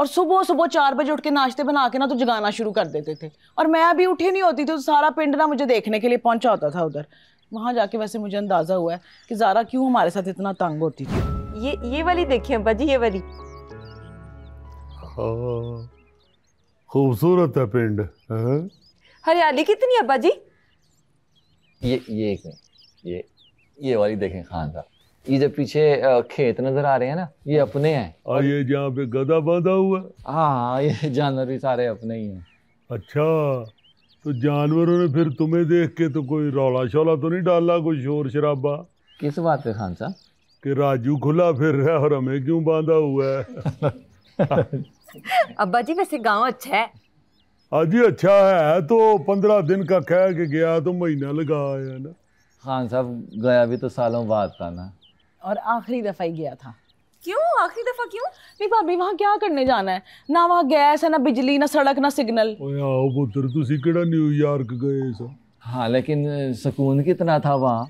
और सुबह सुबह चार बजे उठ के नाश्ते बना के ना तो जगाना शुरू कर देते थे और मैं अभी उठी नहीं होती थी तो सारा पिंड ना मुझे देखने के लिए पहुंचा होता था उधर वहाँ जाके वैसे मुझे अंदाज़ा हुआ है कि ज़ारा क्यों हमारे साथ इतना तंग होती थी ये ये वाली देखिए अब्बा जी ये वाली हाँ, खूबसूरत है पिंड हाँ? हरियाली कितनी अब्बा जी ये ये ये ये वाली देखें खान हाँ, साहब ये जो पीछे खेत नजर आ रहे हैं ना ये अपने हैं और ये जहाँ पे गधा बांधा हुआ हाँ, हाँ ये जानवर भी सारे अपने ही हैं अच्छा तो जानवरों ने फिर तुम्हें देख के तो कोई रौला शौला तो नहीं डाला कोई शोर शराबा किस बात पे खान साहब कि राजू खुला फिर रहा है और हमें क्यों बांधा हुआ है अब्बा जी वैसे गांव अच्छा है अजी अच्छा है तो पंद्रह दिन का कह के गया तो महीना लगा आया ना खान साहब गया भी तो सालों बाद था ना और आखिरी दफ़ा ही गया था क्यों आखिरी दफा क्यों नहीं भाभी वहां क्या करने जाना है ना वहां गैस है ना बिजली ना सड़क ना सिग्नल वो तुसी केड़ा न्यूयॉर्क गए सो हाँ लेकिन सुकून कितना था वहाँ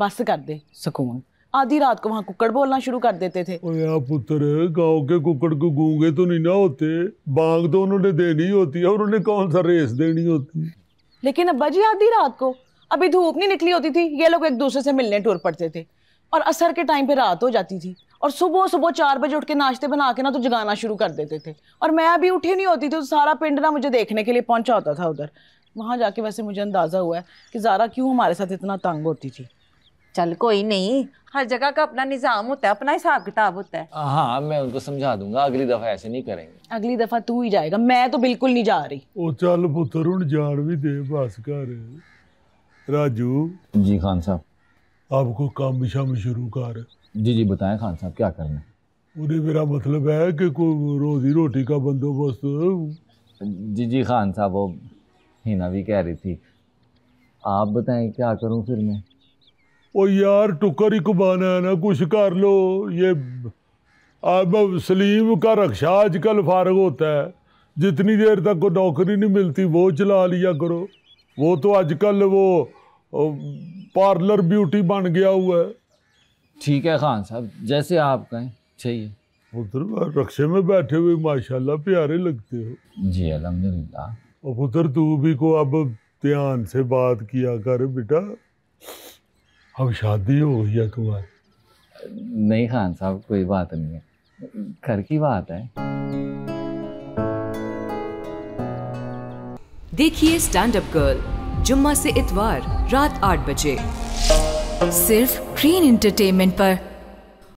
बस कर दे सुकून आधी रात को वहाँ कुकड़ बोलना शुरू कर देते थे ओया पुत्र गांव के कुकड़ को गूंगे तो नहीं ना होते बांग तो उन्होंने देनी होती है और उन्हें कौन सा रेस देनी होती लेकिन अब्बा जी आधी रात को अभी धूप नहीं निकली होती थी ये लोग एक दूसरे से मिलने टूर पड़ते थे और असर के टाइम पे रात हो जाती थी और सुबह सुबह चार बजे उठ के नाश्ते बना के ना तो जगाना शुरू कर देते थे और मैं अभी उठी नहीं होती थी तो सारा पिंड ना मुझे देखने के लिए पहुंचा होता था उधर वहां जाके वैसे मुझे अंदाज़ा हुआ है कि ज़ारा क्यों हमारे साथ इतना तंग होती थी चल कोई नहीं हर जगह का अपना निज़ाम होता है अपना हिसाब किताब होता है हाँ, हाँ मैं उनको समझा दूंगा अगली दफ़ा ऐसे नहीं करेंगे अगली दफ़ा तू ही जाएगा मैं तो बिल्कुल नहीं जा रही ओ चल पुत्र जान भी दे बस कर राजू जी खान साहब आपको काम विशा में शुरू कर जी जी बताएं खान साहब क्या करना है उन्हें मेरा मतलब है कि कोई रोजी रोटी का बंदोबस्त जी जी खान साहब वो हिना भी कह रही थी आप बताएं क्या करूं फिर मैं ओ यार टुकर ही कमाना है ना कुछ कर लो ये अब सलीम का रक्षा आजकल फारग होता है जितनी देर तक को नौकरी नहीं मिलती वो चला लिया करो वो तो आजकल वो पार्लर ब्यूटी बन गया हुआ है ठीक है खान साहब जैसे आप कहें चाहिए उधर रक्षे में बैठे हुए माशाल्लाह प्यारे लगते हो जी अलहमदिल्ला अब उधर तू भी को अब ध्यान से बात किया कर बेटा अब शादी हो गई है तुम्हारी नहीं खान साहब कोई बात नहीं है घर की बात है देखिए स्टैंड अप गर्ल जुम्मा से इतवार रात आठ बजे सिर्फ ग्रीन एंटरटेनमेंट पर